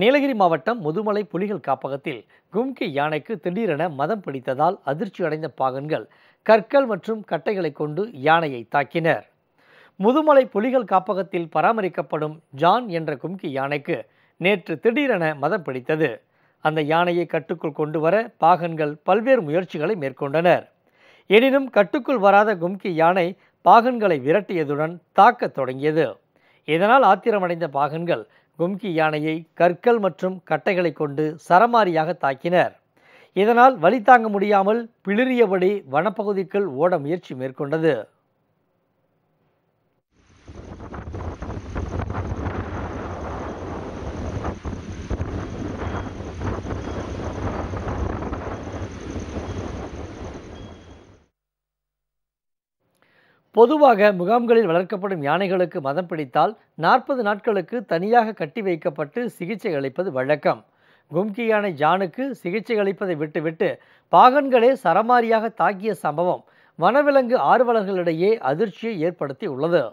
நீலகிரி மாவட்டம் முதுமலை புலிகள் காப்பகத்தில் கும்கி யானைக்கு திடீரென மதம் பிடித்ததால் அதிர்ச்சி அடைந்த பாகன்கள் கற்கள் மற்றும் கட்டைகளை கொண்டு யானையை தாக்கினர் முதுமலை புலிகள் காப்பகத்தில் பராமரிக்கப்படும் ஜான் என்ற கும்கி யானைக்கு நேற்று திடீரென மதம் பிடித்தது அந்த யானையை கட்டுக்குள் கொண்டு வர பாகன்கள் பல்வேறு முயற்சிகளை மேற்கொண்டனர் எனினும் கட்டுக்குள் வராத கும்கி யானை பாகன்களை விரட்டியதுடன் தாக்கத் தொடங்கியது இதனால் ஆத்திரமடைந்த பாகன்கள் கும்கி யானையை கற்கள் மற்றும் கட்டைகளை கொண்டு சரமாரியாக தாக்கினர் இதனால் வழி தாங்க முடியாமல் பிளிறியபடி வனப்பகுதிக்குள் ஓட முயற்சி மேற்கொண்டது பொதுவாக முகாம்களில் வளர்க்கப்படும் யானைகளுக்கு மதம் பிடித்தால் நாற்பது நாட்களுக்கு தனியாக கட்டி வைக்கப்பட்டு சிகிச்சை அளிப்பது வழக்கம் கும்கி யானை ஜானுக்கு சிகிச்சை அளிப்பதை விட்டுவிட்டு பாகன்களே சரமாரியாக தாக்கிய சம்பவம் வனவிலங்கு ஆர்வலர்களிடையே அதிர்ச்சியை ஏற்படுத்தி உள்ளது